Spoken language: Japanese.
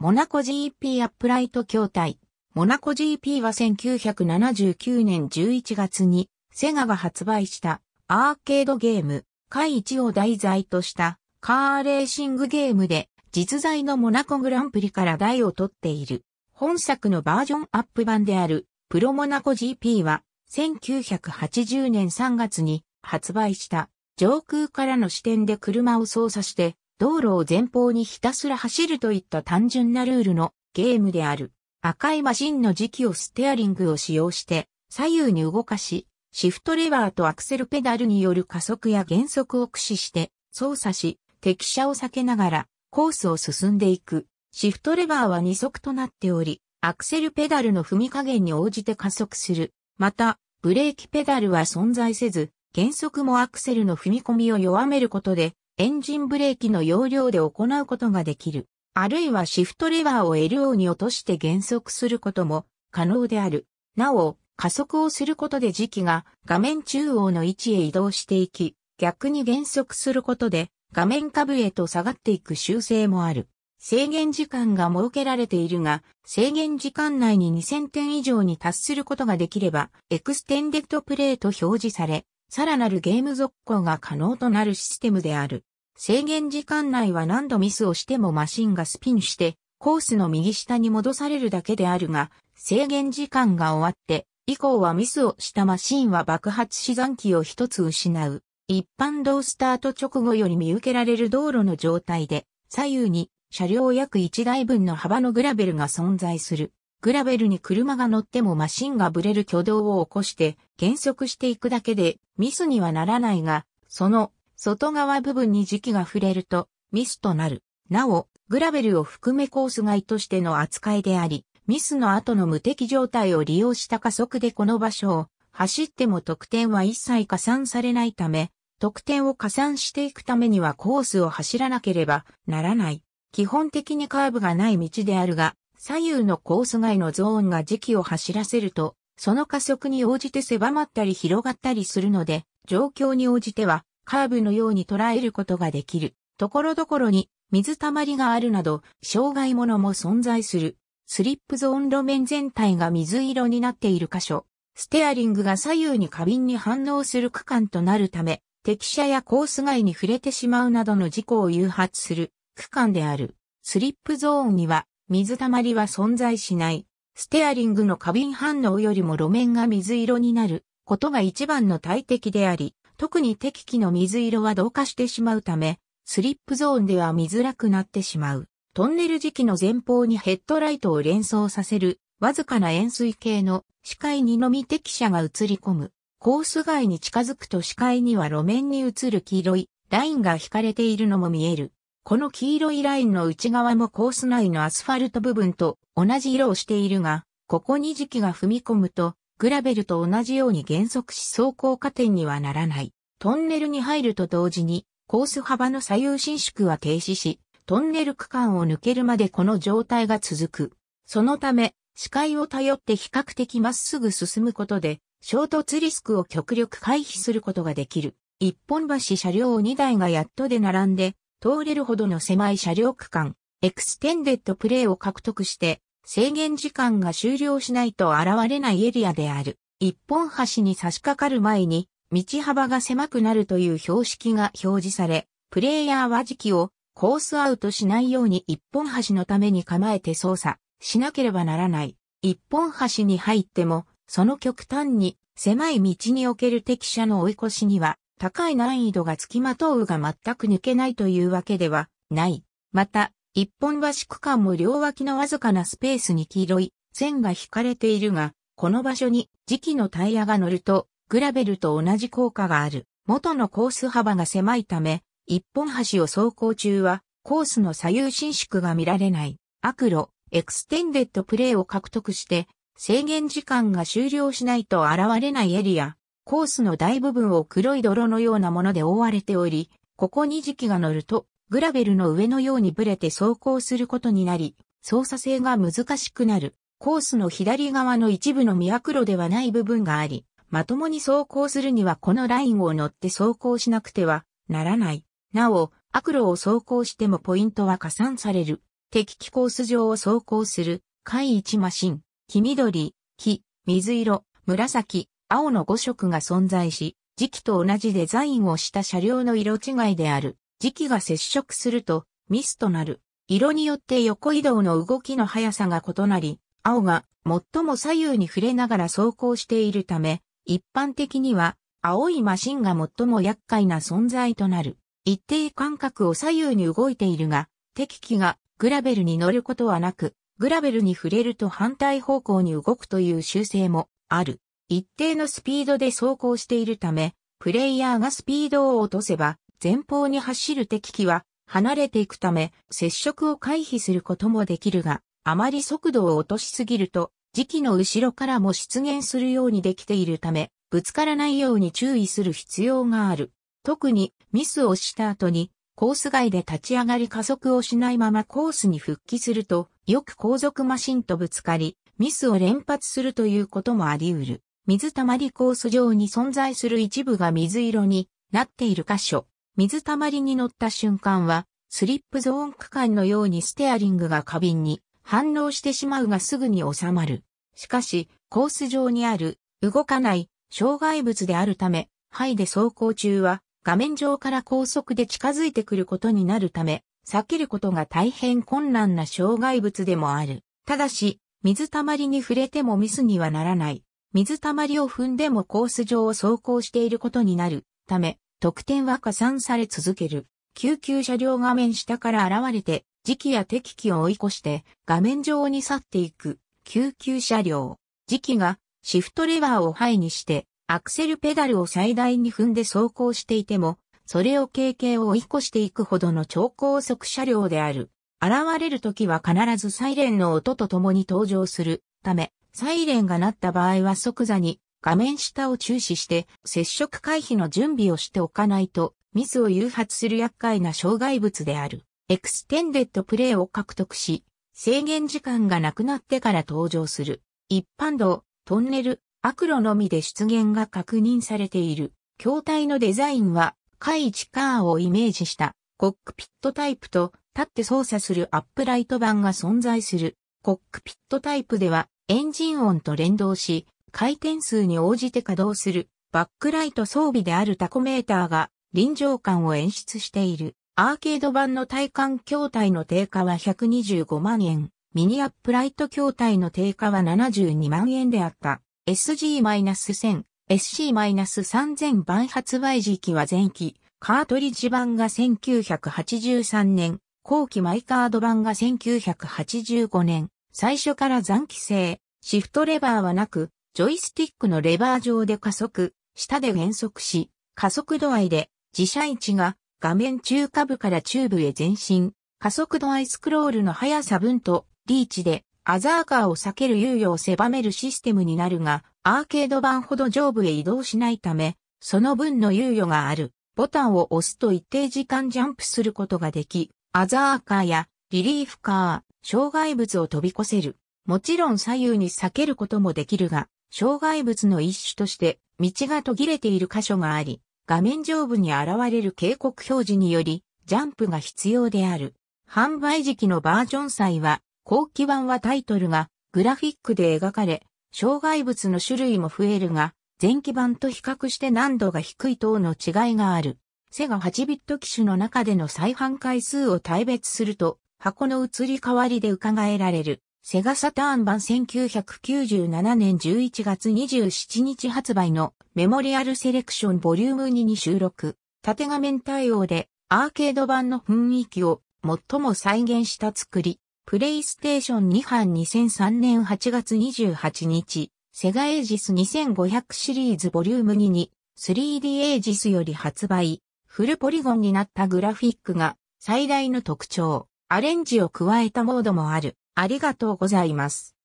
モナコ GP アップライト筐体。モナコ GP は1979年11月にセガが発売したアーケードゲーム、回一を題材としたカーレーシングゲームで実在のモナコグランプリから台を取っている。本作のバージョンアップ版であるプロモナコ GP は1980年3月に発売した上空からの視点で車を操作して道路を前方にひたすら走るといった単純なルールのゲームである。赤いマシンの磁気をステアリングを使用して左右に動かし、シフトレバーとアクセルペダルによる加速や減速を駆使して操作し、敵車を避けながらコースを進んでいく。シフトレバーは二足となっており、アクセルペダルの踏み加減に応じて加速する。また、ブレーキペダルは存在せず、減速もアクセルの踏み込みを弱めることでエンジンブレーキの要領で行うことができる。あるいはシフトレバーを LO に落として減速することも可能である。なお、加速をすることで磁気が画面中央の位置へ移動していき、逆に減速することで画面下部へと下がっていく修正もある。制限時間が設けられているが、制限時間内に2000点以上に達することができれば、エクステンデッドプレイと表示され、さらなるゲーム続行が可能となるシステムである。制限時間内は何度ミスをしてもマシンがスピンして、コースの右下に戻されるだけであるが、制限時間が終わって、以降はミスをしたマシンは爆発し残機を一つ失う。一般道スタート直後より見受けられる道路の状態で、左右に車両約1台分の幅のグラベルが存在する。グラベルに車が乗ってもマシンがブレる挙動を起こして減速していくだけでミスにはならないが、その外側部分に磁気が触れるとミスとなる。なお、グラベルを含めコース外としての扱いであり、ミスの後の無敵状態を利用した加速でこの場所を走っても得点は一切加算されないため、得点を加算していくためにはコースを走らなければならない。基本的にカーブがない道であるが、左右のコース外のゾーンが時期を走らせると、その加速に応じて狭まったり広がったりするので、状況に応じてはカーブのように捉えることができる。ところどころに水たまりがあるなど、障害物も存在する。スリップゾーン路面全体が水色になっている箇所。ステアリングが左右に過敏に反応する区間となるため、敵車やコース外に触れてしまうなどの事故を誘発する区間である。スリップゾーンには水たまりは存在しない。ステアリングの過敏反応よりも路面が水色になることが一番の大敵であり、特に適期の水色は同化してしまうため、スリップゾーンでは見づらくなってしまう。トンネル時期の前方にヘッドライトを連想させる、わずかな円錐形の視界にのみ適車が映り込む。コース外に近づくと視界には路面に映る黄色いラインが引かれているのも見える。この黄色いラインの内側もコース内のアスファルト部分と同じ色をしているが、ここに時期が踏み込むとグラベルと同じように減速し走行過点にはならない。トンネルに入ると同時に、コース幅の左右伸縮は停止し、トンネル区間を抜けるまでこの状態が続く。そのため、視界を頼って比較的まっすぐ進むことで、衝突リスクを極力回避することができる。一本橋車両2台がやっとで並んで、通れるほどの狭い車両区間、エクステンデッドプレイを獲得して、制限時間が終了しないと現れないエリアである。一本橋に差し掛かる前に、道幅が狭くなるという標識が表示され、プレイヤーは時期をコースアウトしないように一本橋のために構えて操作しなければならない。一本橋に入っても、その極端に狭い道における敵車の追い越しには高い難易度が付きまとうが全く抜けないというわけではない。また、一本橋区間も両脇のわずかなスペースに黄色い線が引かれているが、この場所に磁気のタイヤが乗ると、グラベルと同じ効果がある。元のコース幅が狭いため、一本橋を走行中は、コースの左右伸縮が見られない、悪路、エクステンデッドプレーを獲得して、制限時間が終了しないと現れないエリア、コースの大部分を黒い泥のようなもので覆われており、ここに時期が乗るとグラベルの上のようにブレて走行することになり、操作性が難しくなる。コースの左側の一部の見悪路ではない部分があり、まともに走行するにはこのラインを乗って走行しなくてはならない。なお、悪路を走行してもポイントは加算される。敵機コース上を走行する、回一マシン、黄緑、黄、水色、紫、青の5色が存在し、時期と同じデザインをした車両の色違いである。磁気が接触するとミスとなる。色によって横移動の動きの速さが異なり、青が最も左右に触れながら走行しているため、一般的には青いマシンが最も厄介な存在となる。一定間隔を左右に動いているが、敵機がグラベルに乗ることはなく、グラベルに触れると反対方向に動くという習性もある。一定のスピードで走行しているため、プレイヤーがスピードを落とせば、前方に走る敵機は離れていくため接触を回避することもできるが、あまり速度を落としすぎると、時期の後ろからも出現するようにできているため、ぶつからないように注意する必要がある。特にミスをした後にコース外で立ち上がり加速をしないままコースに復帰すると、よく後続マシンとぶつかり、ミスを連発するということもあり得る。水溜まりコース上に存在する一部が水色になっている箇所。水たまりに乗った瞬間は、スリップゾーン区間のようにステアリングが過敏に反応してしまうがすぐに収まる。しかし、コース上にある、動かない、障害物であるため、ハイで走行中は、画面上から高速で近づいてくることになるため、避けることが大変困難な障害物でもある。ただし、水たまりに触れてもミスにはならない。水たまりを踏んでもコース上を走行していることになるため、得点は加算され続ける。救急車両画面下から現れて、時期や敵機を追い越して、画面上に去っていく、救急車両。時期が、シフトレバーをハイにして、アクセルペダルを最大に踏んで走行していても、それを経験を追い越していくほどの超高速車両である。現れる時は必ずサイレンの音と共に登場するため、サイレンが鳴った場合は即座に画面下を注視して接触回避の準備をしておかないとミスを誘発する厄介な障害物である。エクステンデッドプレイを獲得し、制限時間がなくなってから登場する。一般道、トンネル、悪路のみで出現が確認されている。筐体のデザインは、海一カーをイメージしたコックピットタイプと立って操作するアップライト版が存在する。コックピットタイプではエンジン音と連動し、回転数に応じて稼働するバックライト装備であるタコメーターが臨場感を演出している。アーケード版の体感筐体の定価は125万円、ミニアップライト筐体の定価は72万円であった。SG-1000、SC-3000 版発売時期は前期、カートリッジ版が1983年、後期マイカード版が1985年、最初から残機製、シフトレバーはなく、ジョイスティックのレバー上で加速、下で減速し、加速度合いで自社位置が画面中下部から中部へ前進、加速度合いスクロールの速さ分とリーチでアザーカーを避ける猶予を狭めるシステムになるが、アーケード版ほど上部へ移動しないため、その分の猶予がある。ボタンを押すと一定時間ジャンプすることができ、アザーカーやリリーフカー、障害物を飛び越せる。もちろん左右に避けることもできるが、障害物の一種として道が途切れている箇所があり、画面上部に現れる警告表示により、ジャンプが必要である。販売時期のバージョン祭は、後期版はタイトルがグラフィックで描かれ、障害物の種類も増えるが、前期版と比較して難度が低い等の違いがある。セガ8ビット機種の中での再販回数を大別すると、箱の移り変わりで伺えられる。セガサターン版1997年11月27日発売のメモリアルセレクションボリューム2に収録、縦画面対応でアーケード版の雰囲気を最も再現した作り、プレイステーション2版2003年8月28日、セガエイジス2500シリーズボリューム2に 3D エイジスより発売、フルポリゴンになったグラフィックが最大の特徴、アレンジを加えたモードもある。ありがとうございます。